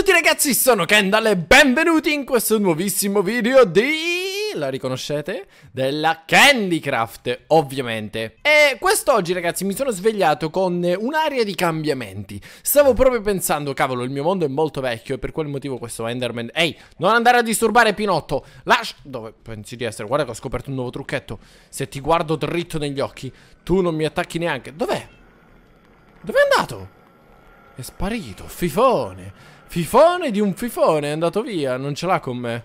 tutti ragazzi, sono Kendall e benvenuti in questo nuovissimo video di la riconoscete? Della Candycraft, ovviamente. E quest'oggi, ragazzi, mi sono svegliato con un'area di cambiamenti. Stavo proprio pensando, cavolo, il mio mondo è molto vecchio e per quel motivo questo Enderman... Ehi, non andare a disturbare Pinotto! Lascia... Dove pensi di essere? Guarda che ho scoperto un nuovo trucchetto. Se ti guardo dritto negli occhi, tu non mi attacchi neanche. Dov'è? Dov'è andato? È sparito, fifone. Fifone di un fifone, è andato via, non ce l'ha con me.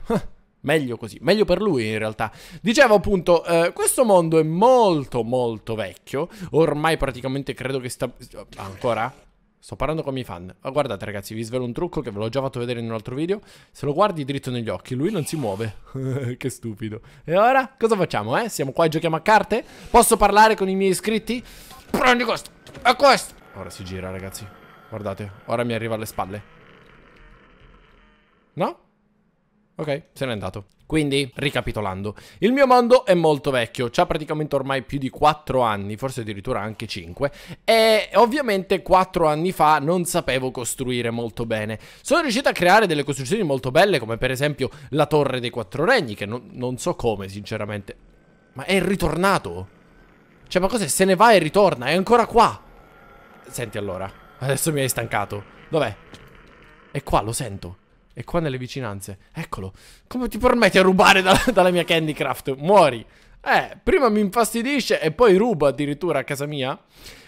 meglio così, meglio per lui in realtà. Dicevo appunto, eh, questo mondo è molto molto vecchio, ormai praticamente credo che sta... Ancora? Sto parlando con i miei fan. Ma guardate ragazzi, vi svelo un trucco che ve l'ho già fatto vedere in un altro video. Se lo guardi dritto negli occhi, lui non si muove. che stupido. E ora cosa facciamo, eh? Siamo qua e giochiamo a carte? Posso parlare con i miei iscritti? Prendi questo, e questo. Ora si gira ragazzi. Guardate, ora mi arriva alle spalle. No? Ok, se n'è andato. Quindi, ricapitolando, il mio mondo è molto vecchio, ha praticamente ormai più di 4 anni, forse addirittura anche 5, e ovviamente 4 anni fa non sapevo costruire molto bene. Sono riuscito a creare delle costruzioni molto belle, come per esempio la Torre dei Quattro Regni, che non, non so come, sinceramente. Ma è ritornato? Cioè, ma cos'è? Se ne va e ritorna, è ancora qua! Senti allora, adesso mi hai stancato. Dov'è? È qua, lo sento. È qua nelle vicinanze. Eccolo. Come ti permetti a rubare dalla, dalla mia Candycraft? Muori. Eh, prima mi infastidisce e poi ruba addirittura a casa mia.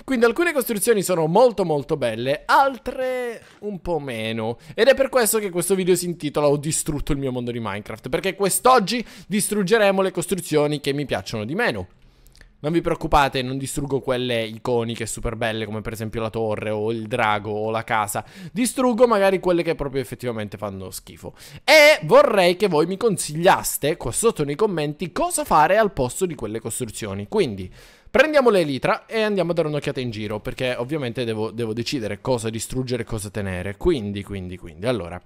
Quindi alcune costruzioni sono molto molto belle, altre un po' meno. Ed è per questo che questo video si intitola Ho distrutto il mio mondo di Minecraft, perché quest'oggi distruggeremo le costruzioni che mi piacciono di meno. Non vi preoccupate, non distruggo quelle iconiche super belle come per esempio la torre o il drago o la casa. Distruggo magari quelle che proprio effettivamente fanno schifo. E vorrei che voi mi consigliaste qua sotto nei commenti cosa fare al posto di quelle costruzioni. Quindi prendiamo l'elitra e andiamo a dare un'occhiata in giro perché ovviamente devo, devo decidere cosa distruggere e cosa tenere. Quindi, quindi, quindi. Allora,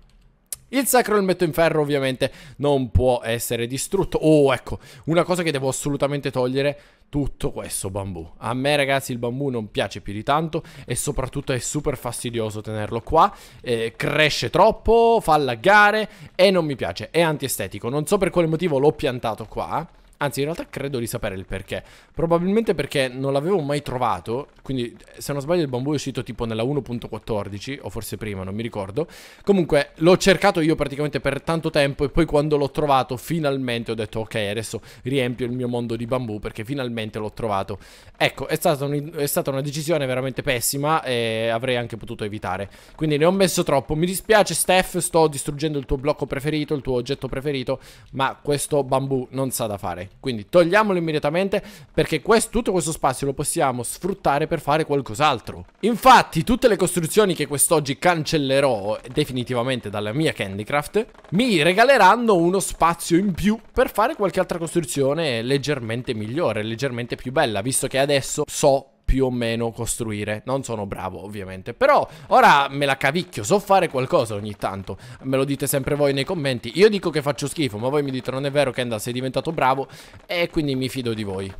il sacro elmetto in ferro ovviamente non può essere distrutto. Oh, ecco, una cosa che devo assolutamente togliere, tutto questo bambù. A me ragazzi il bambù non piace più di tanto e soprattutto è super fastidioso tenerlo qua, eh, cresce troppo, fa laggare e non mi piace, è antiestetico. Non so per quale motivo l'ho piantato qua, Anzi, in realtà credo di sapere il perché. Probabilmente perché non l'avevo mai trovato. Quindi, se non sbaglio, il bambù è uscito tipo nella 1.14 o forse prima, non mi ricordo. Comunque, l'ho cercato io praticamente per tanto tempo e poi quando l'ho trovato, finalmente ho detto ok, adesso riempio il mio mondo di bambù perché finalmente l'ho trovato. Ecco, è stata, un, è stata una decisione veramente pessima e avrei anche potuto evitare. Quindi ne ho messo troppo. Mi dispiace, Steph, sto distruggendo il tuo blocco preferito, il tuo oggetto preferito, ma questo bambù non sa da fare. Quindi togliamolo immediatamente perché questo, tutto questo spazio lo possiamo sfruttare per fare qualcos'altro. Infatti tutte le costruzioni che quest'oggi cancellerò definitivamente dalla mia Candycraft mi regaleranno uno spazio in più per fare qualche altra costruzione leggermente migliore, leggermente più bella, visto che adesso so più o meno costruire. Non sono bravo, ovviamente. Però ora me la cavicchio, so fare qualcosa ogni tanto. Me lo dite sempre voi nei commenti. Io dico che faccio schifo, ma voi mi dite non è vero, Kenda, sei diventato bravo. E quindi mi fido di voi.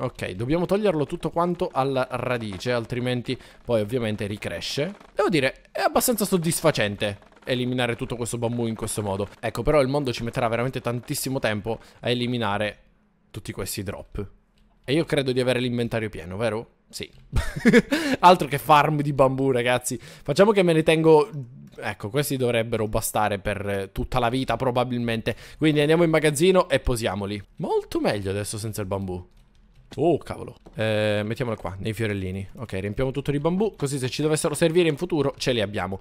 Ok, dobbiamo toglierlo tutto quanto alla radice, altrimenti poi ovviamente ricresce. Devo dire, è abbastanza soddisfacente eliminare tutto questo bambù in questo modo. Ecco, però il mondo ci metterà veramente tantissimo tempo a eliminare tutti questi drop. E io credo di avere l'inventario pieno, vero? Sì. Altro che farm di bambù, ragazzi. Facciamo che me ne tengo... Ecco, questi dovrebbero bastare per tutta la vita, probabilmente. Quindi andiamo in magazzino e posiamoli. Molto meglio adesso senza il bambù. Oh, cavolo. Eh, mettiamolo qua, nei fiorellini. Ok, riempiamo tutto di bambù, così se ci dovessero servire in futuro ce li abbiamo.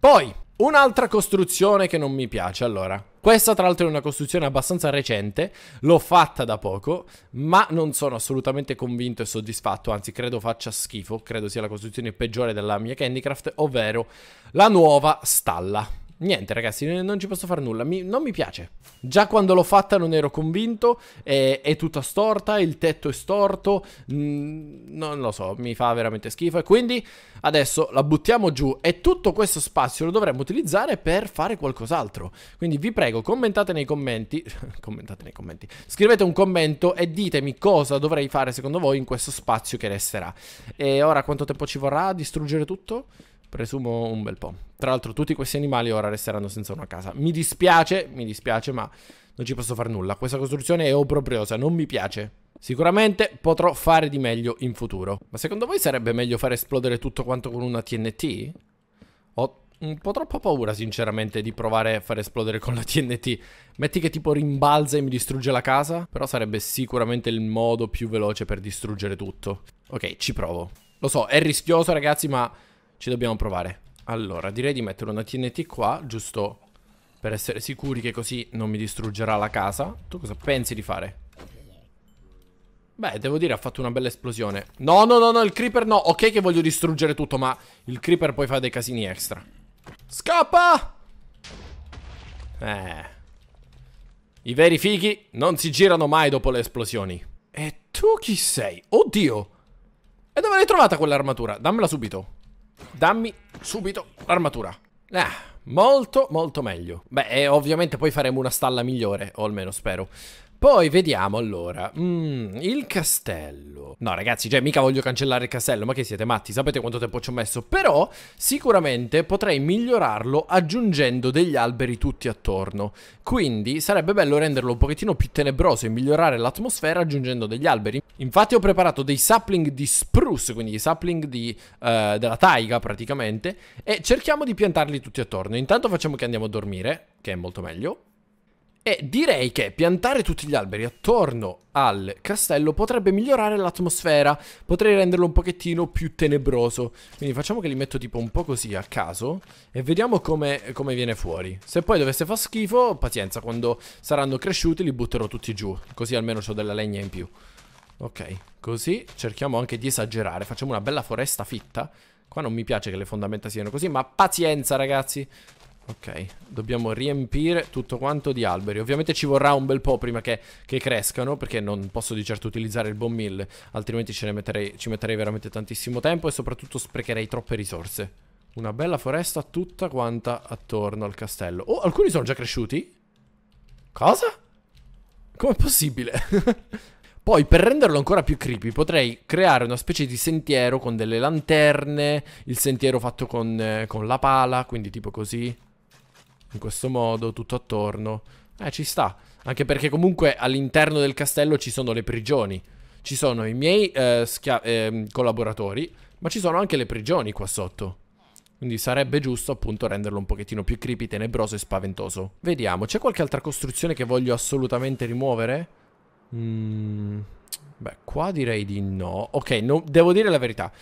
Poi, un'altra costruzione che non mi piace, allora. Questa tra l'altro è una costruzione abbastanza recente, l'ho fatta da poco, ma non sono assolutamente convinto e soddisfatto, anzi credo faccia schifo, credo sia la costruzione peggiore della mia Candycraft, ovvero la nuova stalla niente ragazzi, non ci posso fare nulla, mi, non mi piace. Già quando l'ho fatta non ero convinto, è, è, tutta storta, il tetto è storto, mh, non lo so, mi fa veramente schifo. E quindi adesso la buttiamo giù e tutto questo spazio lo dovremmo utilizzare per fare qualcos'altro. Quindi vi prego, commentate nei commenti, commentate nei commenti, scrivete un commento e ditemi cosa dovrei fare secondo voi in questo spazio che resterà. E ora quanto tempo ci vorrà a distruggere tutto? Presumo un bel po'. Tra l'altro tutti questi animali ora resteranno senza una casa. Mi dispiace, mi dispiace, ma non ci posso fare nulla. Questa costruzione è opropriosa, non mi piace. Sicuramente potrò fare di meglio in futuro. Ma secondo voi sarebbe meglio far esplodere tutto quanto con una TNT? Ho un mm, po' troppa paura, sinceramente, di provare a far esplodere con la TNT. Metti che tipo rimbalza e mi distrugge la casa? Però sarebbe sicuramente il modo più veloce per distruggere tutto. Ok, ci provo. Lo so, è rischioso, ragazzi, ma ci dobbiamo provare. Allora, direi di mettere una TNT qua, giusto per essere sicuri che così non mi distruggerà la casa. Tu cosa pensi di fare? Beh, devo dire, ha fatto una bella esplosione. No, no, no, no, il creeper no. Ok che voglio distruggere tutto, ma il creeper poi fa dei casini extra. Scappa! Eh. I veri fighi non si girano mai dopo le esplosioni. E tu chi sei? Oddio! E dove l'hai trovata quell'armatura? Dammela subito. Dammi subito l'armatura. Ah, molto, molto meglio. Beh, ovviamente poi faremo una stalla migliore, o almeno spero. Poi vediamo allora, mm, il castello. No ragazzi, cioè mica voglio cancellare il castello, ma che siete matti, sapete quanto tempo ci ho messo? Però sicuramente potrei migliorarlo aggiungendo degli alberi tutti attorno. Quindi sarebbe bello renderlo un pochettino più tenebroso e migliorare l'atmosfera aggiungendo degli alberi. Infatti ho preparato dei sapling di spruce, quindi i sapling di, uh, della taiga praticamente, e cerchiamo di piantarli tutti attorno. Intanto facciamo che andiamo a dormire, che è molto meglio. E direi che piantare tutti gli alberi attorno al castello potrebbe migliorare l'atmosfera, potrei renderlo un pochettino più tenebroso. Quindi facciamo che li metto tipo un po' così a caso e vediamo come, come viene fuori. Se poi dovesse far schifo, pazienza, quando saranno cresciuti li butterò tutti giù, così almeno ho della legna in più. Ok, così cerchiamo anche di esagerare, facciamo una bella foresta fitta. Qua non mi piace che le fondamenta siano così, ma pazienza ragazzi, Ok, dobbiamo riempire tutto quanto di alberi. Ovviamente ci vorrà un bel po' prima che, che crescano, perché non posso di certo utilizzare il buon mill, altrimenti metterei, ci metterei veramente tantissimo tempo e soprattutto sprecherei troppe risorse. Una bella foresta tutta quanta attorno al castello. Oh, alcuni sono già cresciuti? Cosa? Com'è possibile? Poi per renderlo ancora più creepy potrei creare una specie di sentiero con delle lanterne, il sentiero fatto con, eh, con la pala, quindi tipo così in questo modo, tutto attorno. Eh, ci sta. Anche perché comunque all'interno del castello ci sono le prigioni. Ci sono i miei eh, eh, collaboratori, ma ci sono anche le prigioni qua sotto. Quindi sarebbe giusto appunto renderlo un pochettino più creepy, tenebroso e spaventoso. Vediamo, c'è qualche altra costruzione che voglio assolutamente rimuovere? Mm, beh, qua direi di no. Ok, no, devo dire la verità.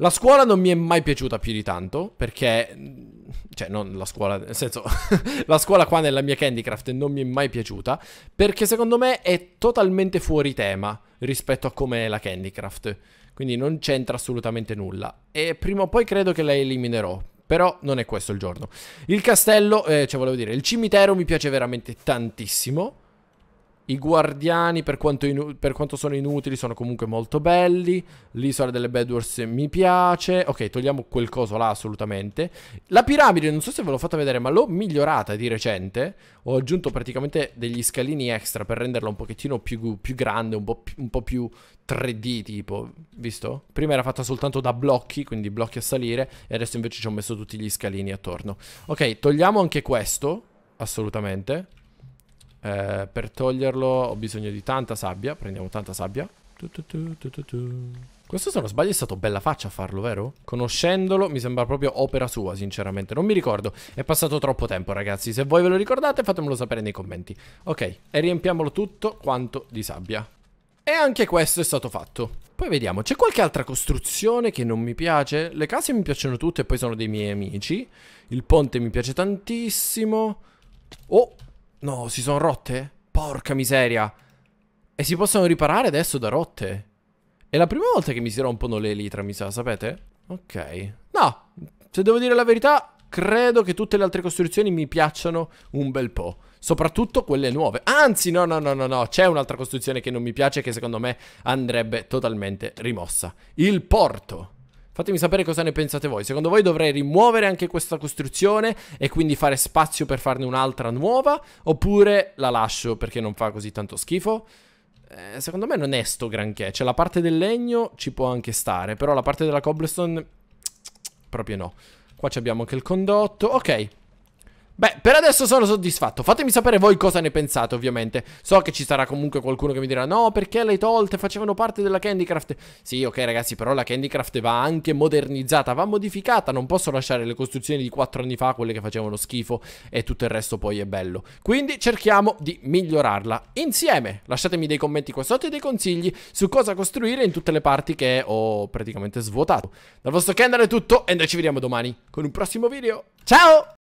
La scuola non mi è mai piaciuta più di tanto, perché... Cioè, non la scuola, nel senso, la scuola qua nella mia Candy Craft non mi è mai piaciuta, perché secondo me è totalmente fuori tema rispetto a come è la Candy Craft. Quindi non c'entra assolutamente nulla. E prima o poi credo che la eliminerò, però non è questo il giorno. Il castello, eh, cioè volevo dire, il cimitero mi piace veramente tantissimo. I guardiani, per quanto, inu- per quanto, sono inutili, sono comunque molto belli. L'isola delle Bedwars mi piace. Ok, togliamo quel coso là assolutamente. La piramide, non so se ve l'ho fatta vedere, ma l'ho migliorata di recente. Ho aggiunto praticamente degli scalini extra per renderla un pochettino più, più grande, un po', pi- un po' più 3D tipo, visto? Prima era fatta soltanto da blocchi, quindi blocchi a salire, e adesso invece ci ho messo tutti gli scalini attorno. Ok, togliamo anche questo, assolutamente. Eh, per toglierlo ho bisogno di tanta sabbia. Prendiamo tanta sabbia. Tu, tu, tu, Questo se non sbaglio è stato bella faccia a farlo, vero? Conoscendolo mi sembra proprio opera sua, sinceramente. Non mi ricordo. È passato troppo tempo, ragazzi. Se voi ve lo ricordate, fatemelo sapere nei commenti. Ok, e riempiamolo tutto quanto di sabbia. E anche questo è stato fatto. Poi vediamo, c'è qualche altra costruzione che non mi piace? Le case mi piacciono tutte e poi sono dei miei amici. Il ponte mi piace tantissimo. Oh, No, si sono rotte? Porca miseria. E si possono riparare adesso da rotte. È la prima volta che mi si rompono le elitra, mi sa, sapete? Ok. No, se devo dire la verità, credo che tutte le altre costruzioni mi piacciono un bel po'. Soprattutto quelle nuove. Anzi, no, no, no, no, no. C'è un'altra costruzione che non mi piace che secondo me andrebbe totalmente rimossa. Il porto. Fatemi sapere cosa ne pensate voi. Secondo voi dovrei rimuovere anche questa costruzione e quindi fare spazio per farne un'altra nuova? Oppure la lascio perché non fa così tanto schifo? Eh, secondo me non è sto granché. Cioè la parte del legno ci può anche stare, però la parte della cobblestone proprio no. Qua abbiamo anche il condotto. Ok, Beh, per adesso sono soddisfatto. Fatemi sapere voi cosa ne pensate, ovviamente. So che ci sarà comunque qualcuno che mi dirà: No, perché le tolte facevano parte della Candycraft? Sì, ok, ragazzi, però la Candycraft va anche modernizzata, va modificata. Non posso lasciare le costruzioni di 4 anni fa, quelle che facevano schifo, e tutto il resto poi è bello. Quindi cerchiamo di migliorarla insieme. Lasciatemi dei commenti qua sotto e dei consigli su cosa costruire in tutte le parti che ho praticamente svuotato. Dal vostro Kendall è tutto, e noi ci vediamo domani con un prossimo video. Ciao!